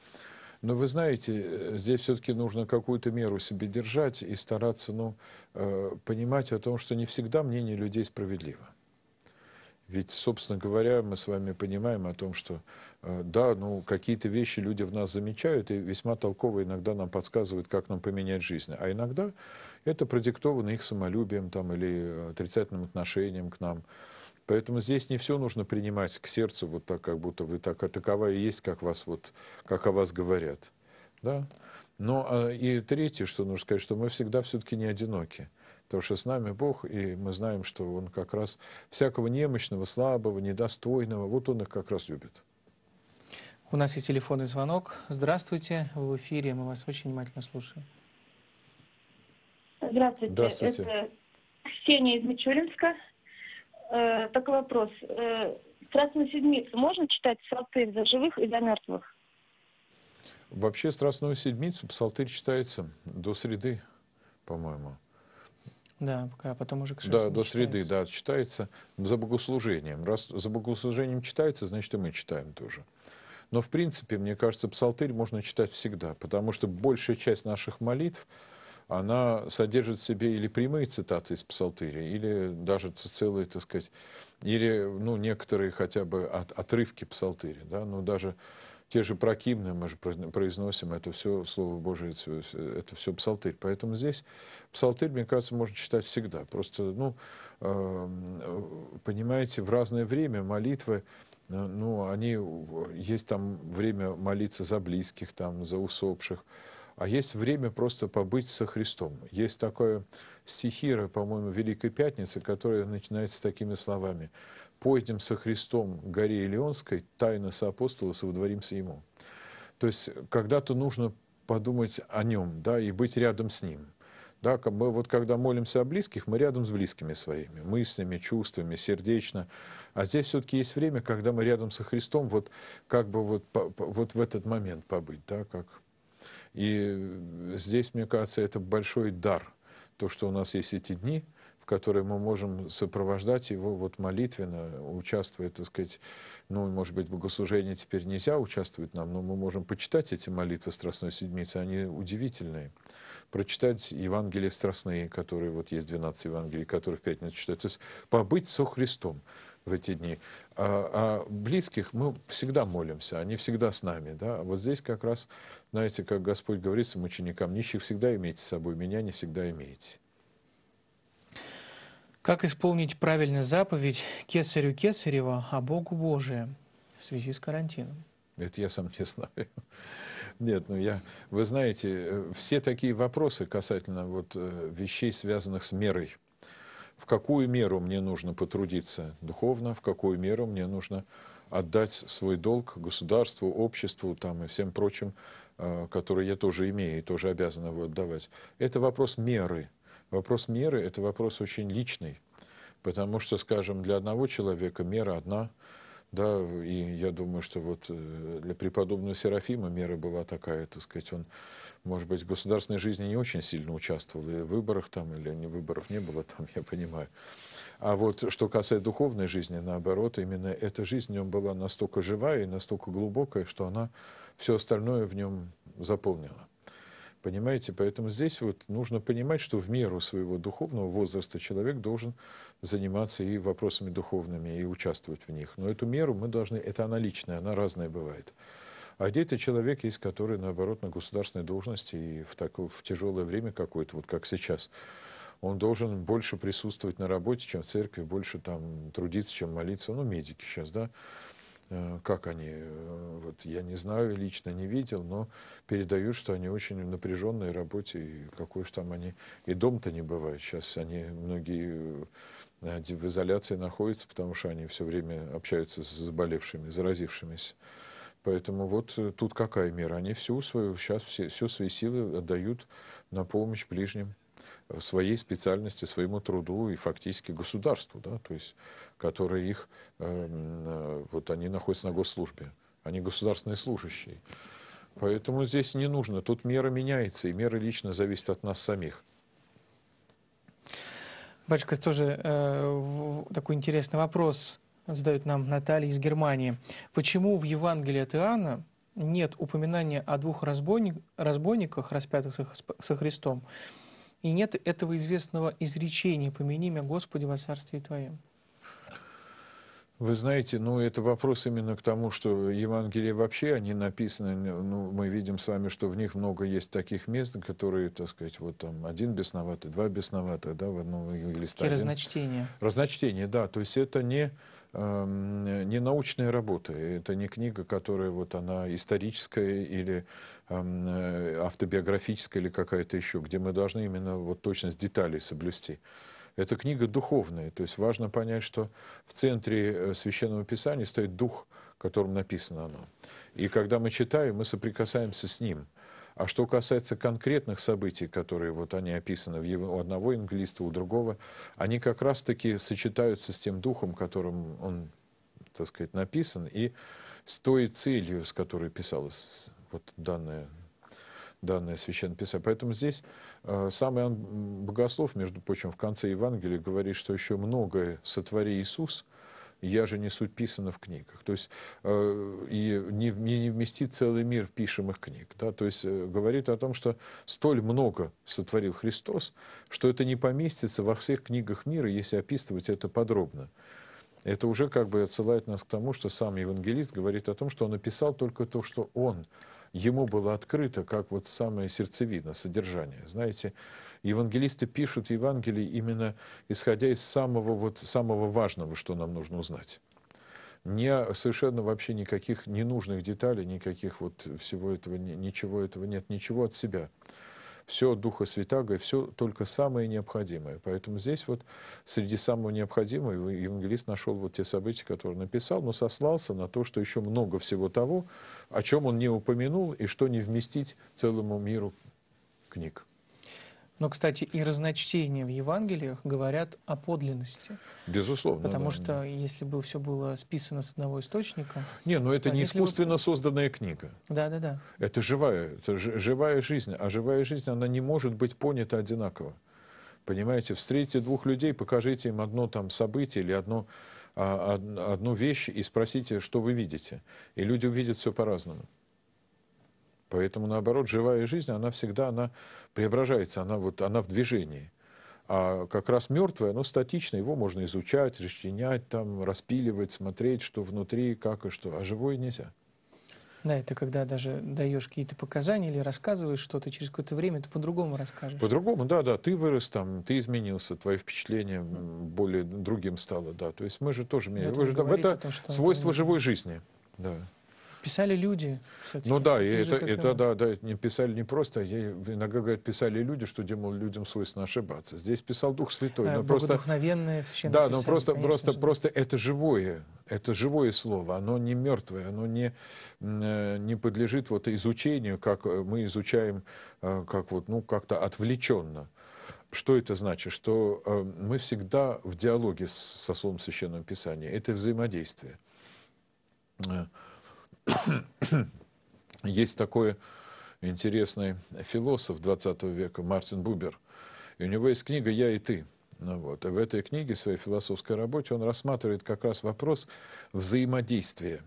Но вы знаете, э, здесь все-таки нужно какую-то меру себе держать и стараться ну, э, понимать о том, что не всегда мнение людей справедливо. Ведь, собственно говоря, мы с вами понимаем о том, что э, да, ну какие-то вещи люди в нас замечают и весьма толково иногда нам подсказывают, как нам поменять жизнь. А иногда это продиктовано их самолюбием там, или э, отрицательным отношением к нам. Поэтому здесь не все нужно принимать к сердцу, вот так, как будто вы так, а такова и есть, как, вас, вот, как о вас говорят. Да? Но ну, а, и третье, что нужно сказать, что мы всегда все-таки не одиноки. Потому что с нами Бог, и мы знаем, что Он как раз всякого немощного, слабого, недостойного, вот Он их как раз любит. У нас есть телефонный звонок. Здравствуйте, в эфире, мы вас очень внимательно слушаем. Здравствуйте. Здравствуйте. Это Ксения из Мичуринска. Э, такой вопрос. Э, Красную седмицу можно читать в Салтырь за живых и за мертвых? Вообще Страстную Седмицу псалтырь читается до среды, по-моему. Да, а потом уже к Да, до читается. среды, да, читается за богослужением. Раз за богослужением читается, значит и мы читаем тоже. Но, в принципе, мне кажется, псалтырь можно читать всегда, потому что большая часть наших молитв, она содержит в себе или прямые цитаты из псалтыря, или даже целые, так сказать, или, ну, некоторые хотя бы от, отрывки псалтыря, да, ну, даже те же прокимны, мы же произносим, это все Слово Божие, это все псалтырь. Поэтому здесь псалтырь, мне кажется, можно читать всегда. Просто, ну, эм, понимаете, в разное время молитвы, э, ну, они, э, есть там время молиться за близких, там, за усопших, а есть время просто побыть со Христом. Есть такое стихира, по-моему, Великой Пятницы, которая начинается такими словами – поедем со Христом к горе Илионской, тайно соапостола, соводворимся Ему. То есть когда-то нужно подумать о Нем, да, и быть рядом с Ним. Да, мы вот когда молимся о близких, мы рядом с близкими своими, мыслями, чувствами, сердечно. А здесь все-таки есть время, когда мы рядом со Христом, вот как бы вот, вот в этот момент побыть, да, как. И здесь, мне кажется, это большой дар, то, что у нас есть эти дни – в которой мы можем сопровождать его вот молитвенно, участвуя, так сказать, ну, может быть, богослужение теперь нельзя участвовать нам, но мы можем почитать эти молитвы Страстной Седмицы, они удивительные. Прочитать Евангелие Страстные, которые, вот есть 12 Евангелий, которые в пятницу читают. То есть побыть со Христом в эти дни. А, а близких мы всегда молимся, они всегда с нами. Да? А вот здесь как раз, знаете, как Господь говорит, с ученикам нищих всегда имейте с собой, меня не всегда имеете. Как исполнить правильно заповедь «Кесарю Кесарева, а Богу Божие в связи с карантином? Это я сам не знаю. Нет, ну я, вы знаете, э, все такие вопросы касательно вот э, вещей, связанных с мерой. В какую меру мне нужно потрудиться духовно, в какую меру мне нужно отдать свой долг государству, обществу там, и всем прочим, э, которые я тоже имею и тоже обязан его отдавать. Это вопрос меры. Вопрос меры – это вопрос очень личный, потому что, скажем, для одного человека мера одна, да, и я думаю, что вот э, для преподобного Серафима мера была такая, так сказать, он, может быть, в государственной жизни не очень сильно участвовал, и в выборах там, или не выборов не было там, я понимаю. А вот что касается духовной жизни, наоборот, именно эта жизнь в нем была настолько живая и настолько глубокая, что она все остальное в нем заполнила. Понимаете, поэтому здесь вот нужно понимать, что в меру своего духовного возраста человек должен заниматься и вопросами духовными, и участвовать в них. Но эту меру мы должны, это она личная, она разная бывает. А где-то человек есть, который, наоборот, на государственной должности и в, такое, в тяжелое время какое-то, вот как сейчас, он должен больше присутствовать на работе, чем в церкви, больше там трудиться, чем молиться. Ну, медики сейчас, да. Э, как они, э, вот я не знаю, лично не видел, но передают, что они очень в напряженной работе, и какой же там они, и дом-то не бывает. Сейчас они многие э, в изоляции находятся, потому что они все время общаются с заболевшими, заразившимися. Поэтому вот тут какая мера? Они всю свою, сейчас все, все свои силы отдают на помощь ближним своей специальности, своему труду и фактически государству, да, то есть, которые их, эм, э, вот они находятся на госслужбе, они государственные служащие. Поэтому здесь не нужно, тут мера меняется, и мера лично зависит от нас самих. Бачкас тоже э, такой интересный вопрос задают нам Наталья из Германии. Почему в Евангелии от Иоанна нет упоминания о двух разбойник, разбойниках, распятых со, со Христом? И нет этого известного изречения «Помяни меня, Господи, во Царстве Твоем». Вы знаете, ну это вопрос именно к тому, что Евангелие вообще, они написаны, ну, ну мы видим с вами, что в них много есть таких мест, которые, так сказать, вот там один бесноватый, два бесноватых, да, в одном евангелисте. Разночтения. Разночтения, да, то есть это не, э, не научная работа, это не книга, которая вот она историческая или эм, э, автобиографическая или какая-то еще, где мы должны именно вот точность деталей соблюсти. Это книга духовная, то есть важно понять, что в центре э, Священного Писания стоит Дух, которым написано оно. И когда мы читаем, мы соприкасаемся с Ним. А что касается конкретных событий, которые вот они описаны у одного евангелиста, у другого, они как раз-таки сочетаются с тем духом, которым он, так сказать, написан, и с той целью, с которой писалось вот данное данное Священное Писание. Поэтому здесь э, сам Иоанн Богослов, между прочим, в конце Евангелия говорит, что еще многое сотвори Иисус, я же не писано в книгах. То есть э, и не, не вместит целый мир пишемых книг. Да? То есть э, говорит о том, что столь много сотворил Христос, что это не поместится во всех книгах мира, если описывать это подробно. Это уже как бы отсылает нас к тому, что сам евангелист говорит о том, что он написал только то, что он ему было открыто, как вот самое сердцевидное содержание. Знаете, евангелисты пишут Евангелие именно исходя из самого, вот, самого важного, что нам нужно узнать не, совершенно вообще никаких ненужных деталей, никаких вот всего этого, ничего этого нет, ничего от себя все от Духа Святаго, и все только самое необходимое. Поэтому здесь вот среди самого необходимого евангелист нашел вот те события, которые написал, но сослался на то, что еще много всего того, о чем он не упомянул и что не вместить целому миру книг. Но, кстати, и разночтения в Евангелиях говорят о подлинности. Безусловно. Потому да, что да. если бы все было списано с одного источника... Не, но ну, это не искусственно бы... созданная книга. Да, да, да. Это живая, это живая жизнь. А живая жизнь, она не может быть понята одинаково. Понимаете, встретите двух людей, покажите им одно там событие или одно, а, одну вещь и спросите, что вы видите. И люди увидят все по-разному. Поэтому, наоборот, живая жизнь, она всегда она преображается, она, вот, она в движении. А как раз мертвое, оно статично, его можно изучать, расчленять, там, распиливать, смотреть, что внутри, как и что. А живое нельзя. Да, это когда даже даешь какие-то показания или рассказываешь что-то, через какое-то время ты по-другому расскажешь. По-другому, да, да. Ты вырос там, ты изменился, твои впечатления более другим стало, да. То есть мы же тоже меняем. Это, же, это свойство живой жизни. Да. Писали люди. Ну да, и это, это да, да, не писали не просто, а я, иногда говорят, писали люди, что, дему людям свойственно ошибаться. Здесь писал Дух Святой. А, но просто, вдохновенные Да, но просто, конечно, просто, же. просто это живое, это живое слово, оно не мертвое, оно не, э, не подлежит вот изучению, как э, мы изучаем, как вот, ну, как-то отвлеченно. Что это значит? Что мы всегда в диалоге со Словом Священного Писания. Это взаимодействие. Есть такой интересный философ 20 века Мартин Бубер. И у него есть книга «Я и ты». Ну вот. И в этой книге, в своей философской работе, он рассматривает как раз вопрос взаимодействия.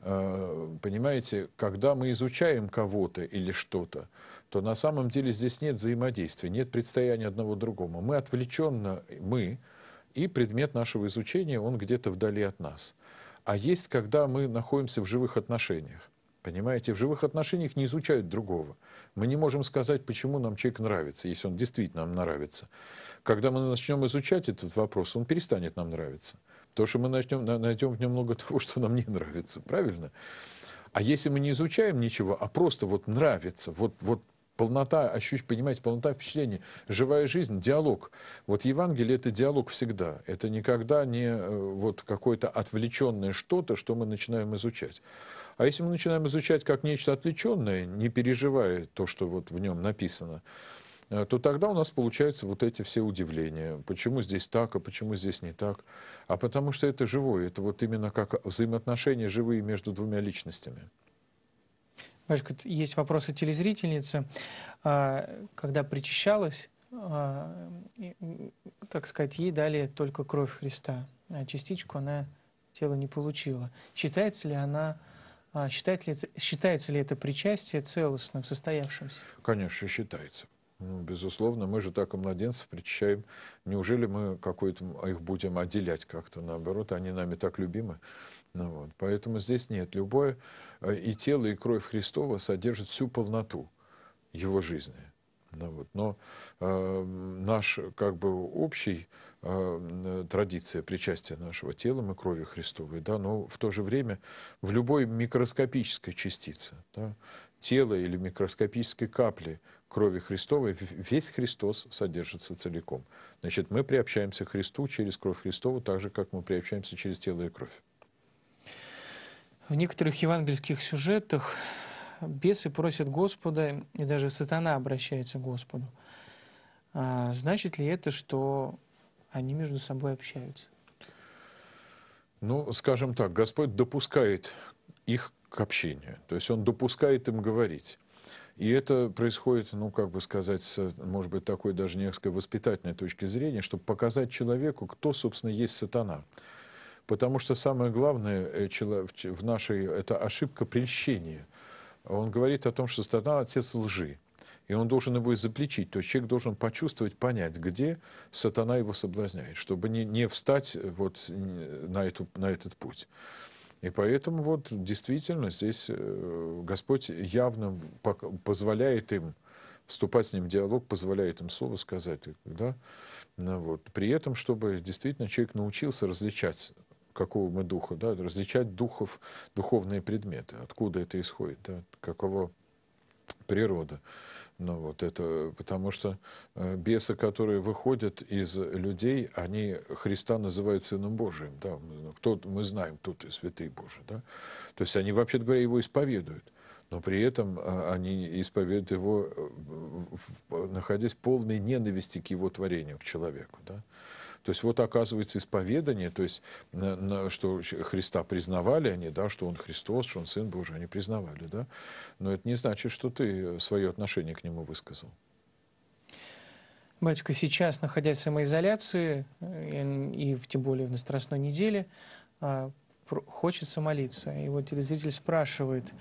Э, понимаете, когда мы изучаем кого-то или что-то, то на самом деле здесь нет взаимодействия, нет предстояния одного другому. Мы отвлеченно, мы, и предмет нашего изучения, он где-то вдали от нас. А есть, когда мы находимся в живых отношениях. Понимаете, в живых отношениях не изучают другого. Мы не можем сказать, почему нам человек нравится, если он действительно нам нравится. Когда мы начнем изучать этот вопрос, он перестанет нам нравиться. Потому что мы начнем, найдем в нем много того, что нам не нравится. Правильно? А если мы не изучаем ничего, а просто вот нравится, вот, вот полнота, ощущ, понимаете, полнота впечатлений, живая жизнь, диалог. Вот Евангелие – это диалог всегда. Это никогда не э, вот какое-то отвлеченное что-то, что мы начинаем изучать. А если мы начинаем изучать как нечто отвлеченное, не переживая то, что вот в нем написано, э, то тогда у нас получаются вот эти все удивления. Почему здесь так, а почему здесь не так? А потому что это живое, это вот именно как взаимоотношения живые между двумя личностями. Машка, есть вопросы от телезрительницы. А, когда причащалась, а, так сказать, ей дали только кровь Христа, а частичку она тело не получила. Считается ли она а, считает ли, считается ли это причастие целостным, состоявшимся? Конечно, считается. Ну, безусловно, мы же так и младенцев причащаем. Неужели мы какой-то их будем отделять как-то? Наоборот, они нами так любимы. Ну, вот. Поэтому здесь нет. Любое э, и тело, и кровь Христова содержат всю полноту его жизни. Ну, вот. Но э, наш как бы общий э, традиция причастия нашего тела и крови Христовой, да, но в то же время в любой микроскопической частице, да, тела или микроскопической капли крови Христовой, весь Христос содержится целиком. Значит, мы приобщаемся к Христу через кровь Христову, так же, как мы приобщаемся через тело и кровь. В некоторых евангельских сюжетах бесы просят Господа, и даже сатана обращается к Господу. А значит ли это, что они между собой общаются? Ну, скажем так, Господь допускает их к общению, то есть Он допускает им говорить. И это происходит, ну, как бы сказать, с, может быть, такой даже некой воспитательной точки зрения, чтобы показать человеку, кто, собственно, есть сатана. Потому что самое главное э, в нашей это ошибка прельщения. Он говорит о том, что Сатана отец лжи. И он должен его изобличить. То есть человек должен почувствовать, понять, где сатана его соблазняет, чтобы не, не встать э, вот на, эту, на этот путь. И поэтому вот действительно здесь э, Господь явно позволяет им вступать с ним в диалог, позволяет им слово сказать. Да? Ну, вот. При этом, чтобы действительно человек научился различать какого мы духа, да, различать духов, духовные предметы, откуда это исходит, да, каково природа. Ну, вот это, потому что э, бесы, которые выходят из людей, они Христа называют Сыном Божиим. Да? Ну, кто, мы знаем, кто ты, святый Божий. Да? То есть они, вообще говоря, его исповедуют. Но при этом э, они исповедуют его, э, находясь в полной ненависти к его творению, к человеку. Да? То есть вот оказывается исповедание, то есть что Христа признавали они, да, что Он Христос, что Он Сын Божий, они признавали, да. Но это не значит, что ты э, свое отношение к Нему высказал. Батюшка, сейчас, находясь в самоизоляции, э, и, и тем более в Настрастной неделе, а, хочется молиться. И вот телезритель спрашивает,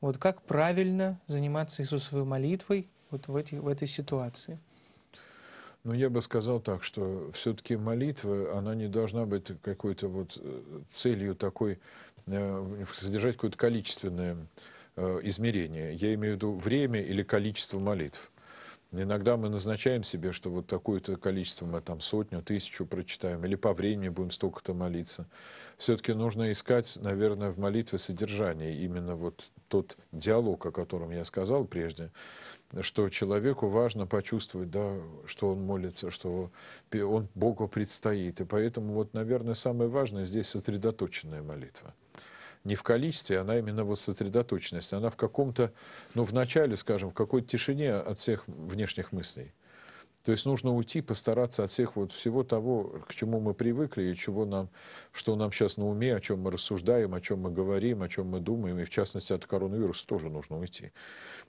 вот как правильно заниматься Иисусовой молитвой вот в, эти, в этой ситуации? Но ну, я бы сказал так, что все-таки молитва, она не должна быть какой-то вот э, целью такой, э, содержать какое-то количественное э, измерение. Я имею в виду время или количество молитв. Иногда мы назначаем себе, что вот такое-то количество мы там сотню, тысячу прочитаем, или по времени будем столько-то молиться. Все-таки нужно искать, наверное, в молитве содержание, именно вот тот диалог, о котором я сказал прежде, что человеку важно почувствовать, да, что он молится, что он Богу предстоит. И поэтому, вот, наверное, самое важное здесь сосредоточенная молитва не в количестве, она именно в сосредоточенности. Она в каком-то, ну, в начале, скажем, в какой-то тишине от всех внешних мыслей. То есть нужно уйти, постараться от всех вот всего того, к чему мы привыкли и чего нам, что нам сейчас на уме, о чем мы рассуждаем, о чем мы говорим, о чем мы думаем, и в частности от коронавируса тоже нужно уйти.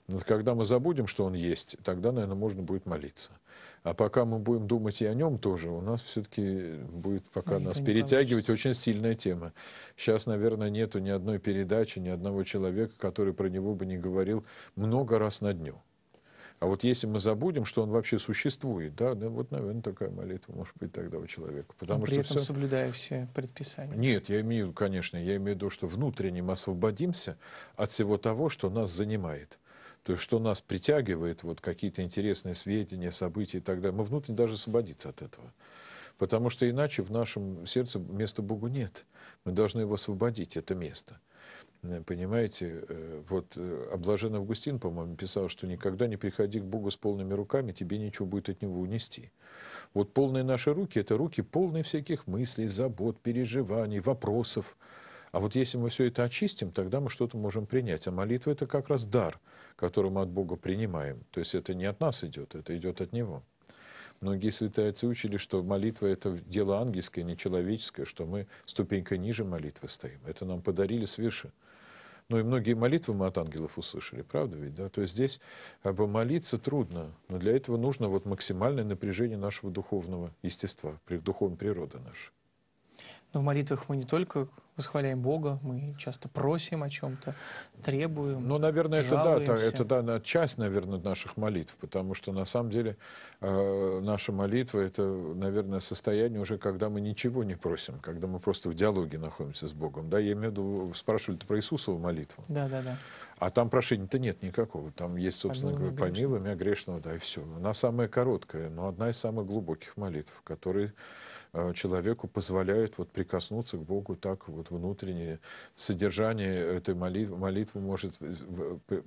Но когда мы забудем, что он есть, тогда, наверное, можно будет молиться. А пока мы будем думать и о нем тоже, у нас все-таки будет пока Ой, нас перетягивать очень сильная тема. Сейчас, наверное, нету ни одной передачи, ни одного человека, который про него бы не говорил много раз на дню. А вот если мы забудем, что он вообще существует, да, да ну, вот, наверное, такая молитва может быть тогда у человека. Потому при что этом все... соблюдая все предписания. Нет, я имею конечно, я имею в виду, что внутренним освободимся от всего того, что нас занимает. То есть, что нас притягивает, вот какие-то интересные сведения, события и так далее. Мы внутренне даже освободиться от этого. Потому что иначе в нашем сердце места Богу нет. Мы должны его освободить, это место. Э, понимаете, э, вот Облажен э, Августин, по-моему, писал, что никогда не приходи к Богу с полными руками, тебе ничего будет от Него унести. Вот полные наши руки – это руки полные всяких мыслей, забот, переживаний, вопросов. А вот если мы все это очистим, тогда мы что-то можем принять. А молитва – это как раз дар, который мы от Бога принимаем. То есть это не от нас идет, это идет от Него. Многие святые отцы учили, что молитва – это дело ангельское, не человеческое, что мы ступенька ниже молитвы стоим. Это нам подарили свыше. Ну и многие молитвы мы от ангелов услышали, правда ведь? Да? То есть здесь как бы молиться трудно, но для этого нужно вот максимальное напряжение нашего духовного естества, духовной природы нашей. Но в молитвах мы не только восхваляем Бога, мы часто просим о чем-то, требуем. Ну, наверное, жалуемся. это да, это, да, часть, наверное, наших молитв, потому что на самом деле э, наша молитва это, наверное, состояние уже, когда мы ничего не просим, когда мы просто в диалоге находимся с Богом. Да, я имею в виду, спрашивали про Иисусову молитву. Да, да, да. А там прошения-то нет никакого. Там есть, собственно говоря, помилуй меня грешного, а да, и все. Она самая короткая, но одна из самых глубоких молитв, которые Э, человеку позволяют вот прикоснуться к Богу так вот внутреннее Содержание этой молитвы, молитвы может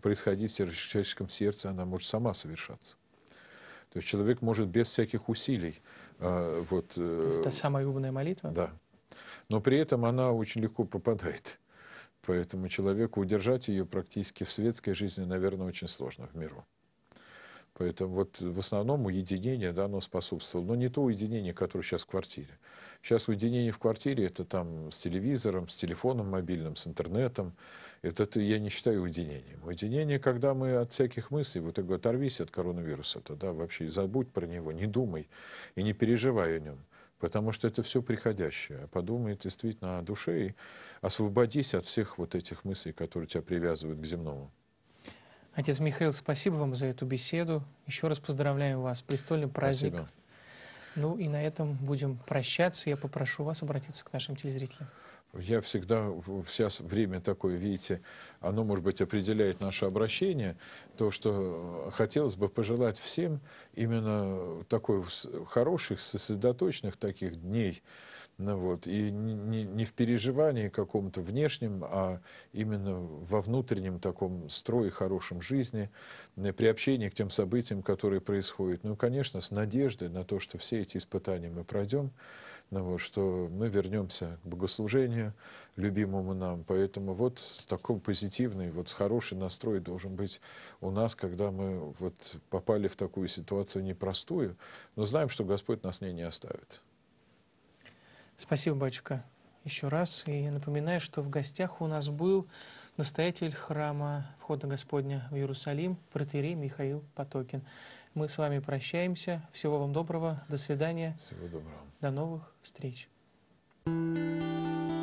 происходить в человеческом сердце, она может сама совершаться. То есть человек может без всяких усилий. Э, вот, э, это самая умная молитва? Да. Но при этом она очень легко попадает. Поэтому человеку удержать ее практически в светской жизни, наверное, очень сложно в миру. Поэтому вот в основном уединение, да, оно способствовало. Но не то уединение, которое сейчас в квартире. Сейчас уединение в квартире, это там с телевизором, с телефоном мобильным, с интернетом. Это я не считаю уединением. Уединение, когда мы от всяких мыслей, вот я говорю, оторвись от коронавируса, тогда вообще забудь про него, не думай и не переживай о нем. Потому что это все приходящее. А подумай действительно о душе и освободись от всех вот этих мыслей, которые тебя привязывают к земному. Отец Михаил, спасибо вам за эту беседу. Еще раз поздравляем вас. Престольный праздник. Спасибо. Ну и на этом будем прощаться. Я попрошу вас обратиться к нашим телезрителям. Я всегда, сейчас время такое, видите, оно, может быть, определяет наше обращение, то, что э, хотелось бы пожелать всем именно такой хороших, сосредоточенных таких дней, ну вот. И не, не в переживании каком-то внешнем, а именно во внутреннем таком строе, хорошем жизни, э, приобщении к тем событиям, которые происходят. Ну, конечно, с надеждой на то, что все эти испытания мы пройдем, ну, вот, что мы вернемся к богослужению, любимому нам. Поэтому вот такой позитивный, вот хороший настрой должен быть у нас, когда мы вот попали в такую ситуацию непростую, но знаем, что Господь нас не не оставит. Спасибо, батюшка, еще раз. И напоминаю, что в гостях у нас был настоятель храма Входа Господня в Иерусалим, протерей Михаил Потокин. Мы с вами прощаемся. Всего вам доброго. До свидания. Всего доброго. До новых встреч. Thank you.